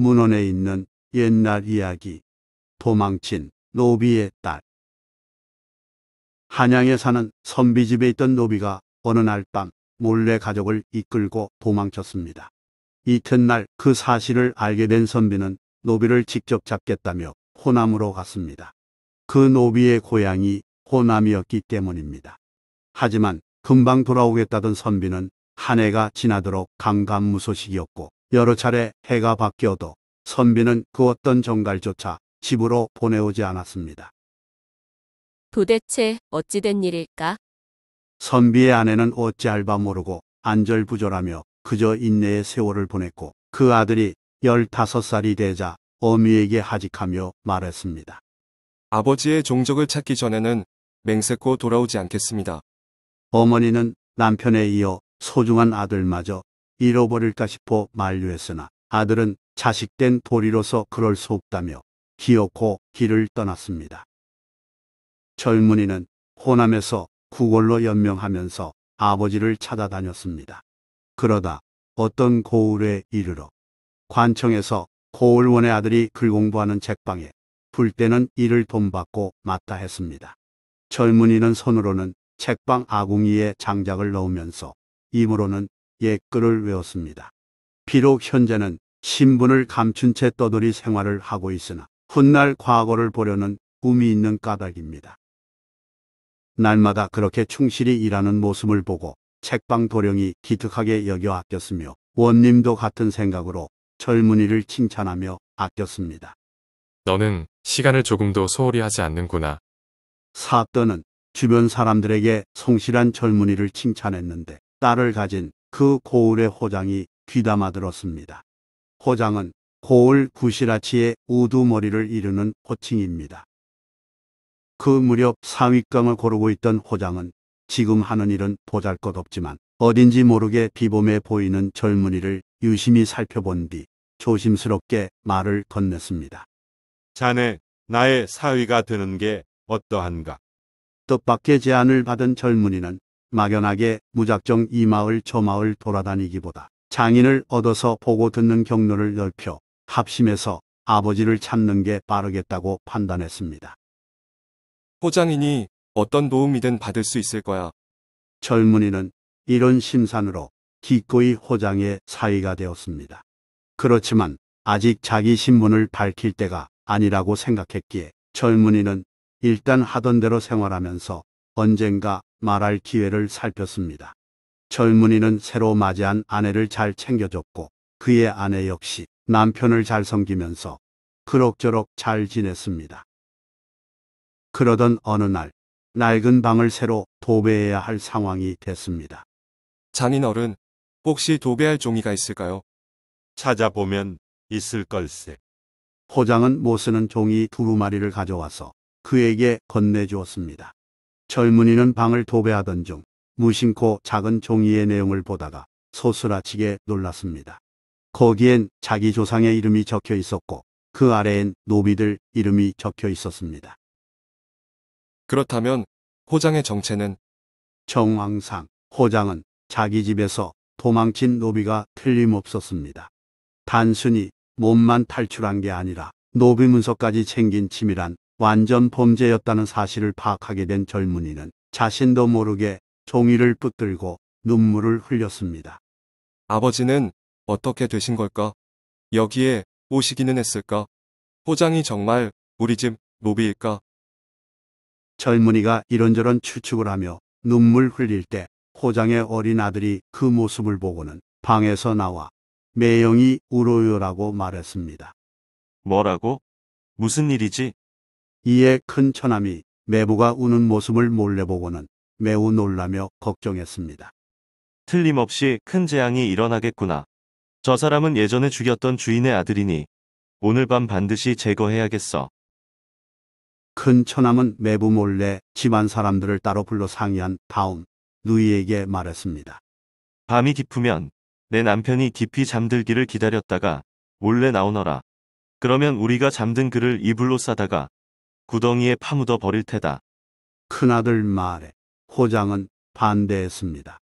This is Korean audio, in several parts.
문헌에 있는 옛날 이야기 도망친 노비의 딸 한양에 사는 선비집에 있던 노비가 어느 날 밤 몰래 가족을 이끌고 도망쳤습니다. 이튿날 그 사실을 알게 된 선비는 노비를 직접 잡겠다며 호남으로 갔습니다. 그 노비의 고향이 호남이었기 때문입니다. 하지만 금방 돌아오겠다던 선비는 한 해가 지나도록 강감무소식이었고 여러 차례 해가 바뀌어도 선비는 그 어떤 정갈조차 집으로 보내오지 않았습니다. 도대체 어찌된 일일까? 선비의 아내는 어찌할 바 모르고 안절부절하며 그저 인내의 세월을 보냈고 그 아들이 15살이 되자 어미에게 하직하며 말했습니다. 아버지의 종적을 찾기 전에는 맹세코 돌아오지 않겠습니다. 어머니는 남편에 이어 소중한 아들마저 잃어버릴까 싶어 만류했으나 아들은 자식된 도리로서 그럴 수 없다며 기어코 길을 떠났습니다. 젊은이는 호남에서 구걸로 연명하면서 아버지를 찾아다녔습니다. 그러다 어떤 고을에 이르러 관청에서 고을원의 아들이 글 공부하는 책방에 불 때는 이를 돈 받고 맡다 했습니다. 젊은이는 손으로는 책방 아궁이에 장작을 넣으면서 입으로는 예글을 외웠습니다. 비록 현재는 신분을 감춘 채 떠돌이 생활을 하고 있으나 훗날 과거를 보려는 꿈이 있는 까닭입니다. 날마다 그렇게 충실히 일하는 모습을 보고 책방 도령이 기특하게 여겨 아꼈으며 원님도 같은 생각으로 젊은이를 칭찬하며 아꼈습니다. 너는 시간을 조금도 소홀히 하지 않는구나. 사또는 주변 사람들에게 성실한 젊은이를 칭찬했는데 딸을 가진 그 고을의 호장이 귀담아 들었습니다. 호장은 고울 구시라치의 우두머리를 이루는 호칭입니다. 그 무렵 사위감을 고르고 있던 호장은 지금 하는 일은 보잘것없지만 어딘지 모르게 비범해 보이는 젊은이를 유심히 살펴본 뒤 조심스럽게 말을 건넸습니다. 자네, 나의 사위가 되는 게 어떠한가? 뜻밖의 제안을 받은 젊은이는 막연하게 무작정 이 마을 저 마을 돌아다니기보다 장인을 얻어서 보고 듣는 경로를 넓혀 합심해서 아버지를 찾는 게 빠르겠다고 판단했습니다. 포장이니 어떤 도움이든 받을 수 있을 거야. 젊은이는 이런 심산으로 기꺼이 호장의 사위가 되었습니다. 그렇지만 아직 자기 신문을 밝힐 때가 아니라고 생각했기에 젊은이는 일단 하던 대로 생활하면서 언젠가 말할 기회를 살폈습니다. 젊은이는 새로 맞이한 아내를 잘 챙겨줬고 그의 아내 역시 남편을 잘 섬기면서 그럭저럭 잘 지냈습니다. 그러던 어느 날 낡은 방을 새로 도배해야 할 상황이 됐습니다. 장인어른, 혹시 도배할 종이가 있을까요? 찾아보면 있을 걸세. 호장은 못 쓰는 종이 두루마리를 가져와서 그에게 건네주었습니다. 젊은이는 방을 도배하던 중 무심코 작은 종이의 내용을 보다가 소스라치게 놀랐습니다. 거기엔 자기 조상의 이름이 적혀 있었고 그 아래엔 노비들 이름이 적혀 있었습니다. 그렇다면 호장의 정체는 정황상 호장은 자기 집에서 도망친 노비가 틀림없었습니다. 단순히 몸만 탈출한 게 아니라 노비 문서까지 챙긴 치밀한 완전 범죄였다는 사실을 파악하게 된 젊은이는 자신도 모르게 종이를 붙들고 눈물을 흘렸습니다. 아버지는 어떻게 되신 걸까? 여기에 오시기는 했을까? 포장이 정말 우리 집 노비일까? 젊은이가 이런저런 추측을 하며 눈물 흘릴 때 호장의 어린 아들이 그 모습을 보고는 방에서 나와 매영이 울어요라고 말했습니다. 뭐라고? 무슨 일이지? 이에 큰 처남이 매부가 우는 모습을 몰래 보고는 매우 놀라며 걱정했습니다. 틀림없이 큰 재앙이 일어나겠구나. 저 사람은 예전에 죽였던 주인의 아들이니 오늘 밤 반드시 제거해야겠어. 큰 처남은 매부 몰래 집안 사람들을 따로 불러 상의한 다음 누이에게 말했습니다. 밤이 깊으면 내 남편이 깊이 잠들기를 기다렸다가 몰래 나오너라. 그러면 우리가 잠든 그를 이불로 싸다가 구덩이에 파묻어 버릴 테다. 큰아들 말에 호장은 반대했습니다.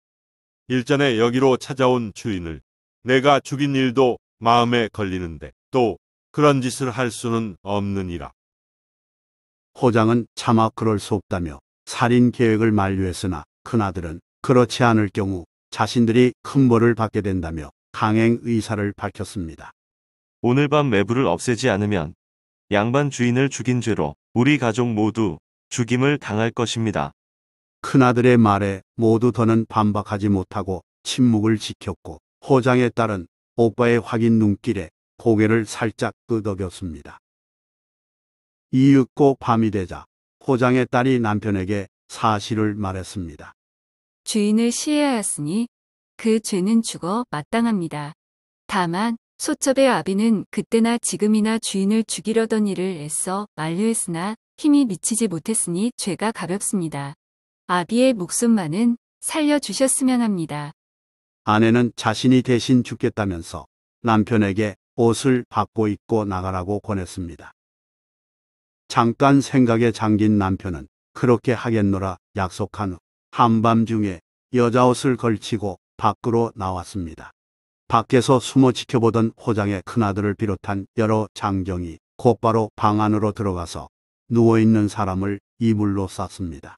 일전에 여기로 찾아온 주인을 내가 죽인 일도 마음에 걸리는데 또 그런 짓을 할 수는 없느니라. 호장은 차마 그럴 수 없다며 살인 계획을 만류했으나 큰아들은 그렇지 않을 경우 자신들이 큰 벌을 받게 된다며 강행 의사를 밝혔습니다. 오늘 밤매부를 없애지 않으면 양반 주인을 죽인 죄로 우리 가족 모두 죽임을 당할 것입니다. 큰아들의 말에 모두 더는 반박하지 못하고 침묵을 지켰고 호장의 딸은 오빠의 확인 눈길에 고개를 살짝 끄덕였습니다. 이윽고 밤이 되자 호장의 딸이 남편에게 사실을 말했습니다. 주인을 시해하였으니 그 죄는 죽어 마땅합니다. 다만 소첩의 아비는 그때나 지금이나 주인을 죽이려던 일을 애써 만류했으나 힘이 미치지 못했으니 죄가 가볍습니다. 아비의 목숨만은 살려주셨으면 합니다. 아내는 자신이 대신 죽겠다면서 남편에게 옷을 받고 입고 나가라고 권했습니다. 잠깐 생각에 잠긴 남편은 그렇게 하겠노라 약속한 후 한밤중에 여자 옷을 걸치고 밖으로 나왔습니다. 밖에서 숨어 지켜보던 호장의 큰아들을 비롯한 여러 장정이 곧바로 방 안으로 들어가서 누워있는 사람을 이불로 쌌습니다.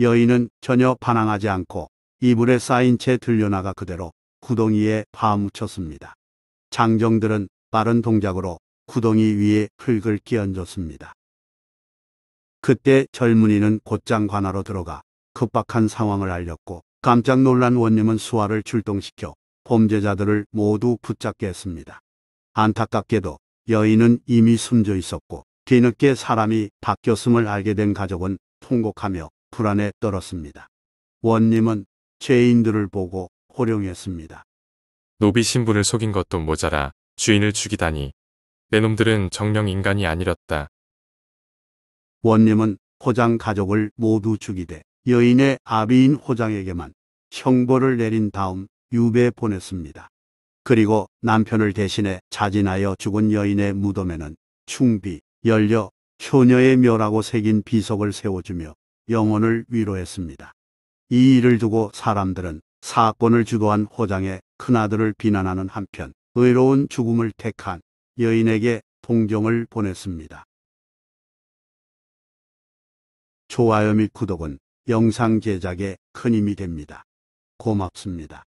여인은 전혀 반항하지 않고 이불에 쌓인 채 들려나가 그대로 구덩이에 파묻혔습니다. 장정들은 빠른 동작으로 구덩이 위에 흙을 끼얹었습니다. 그때 젊은이는 곧장 관하로 들어가 급박한 상황을 알렸고 깜짝 놀란 원님은 수화를 출동시켜 범죄자들을 모두 붙잡게 했습니다. 안타깝게도 여인은 이미 숨져 있었고 뒤늦게 사람이 바뀌었음을 알게 된 가족은 통곡하며 불안에 떨었습니다. 원님은 죄인들을 보고 호령했습니다. 노비 신분을 속인 것도 모자라 주인을 죽이다니 내 놈들은 정령 인간이 아니었다. 원님은 호장 가족을 모두 죽이되 여인의 아비인 호장에게만 형벌을 내린 다음 유배 보냈습니다. 그리고 남편을 대신해 자진하여 죽은 여인의 무덤에는 충비, 열려, 효녀의 묘라고 새긴 비석을 세워주며 영혼을 위로했습니다. 이 일을 두고 사람들은 사건을 주도한 호장의 큰아들을 비난하는 한편 의로운 죽음을 택한 여인에게 동정을 보냈습니다. 좋아요 및 구독은 영상 제작에 큰 힘이 됩니다. 고맙습니다.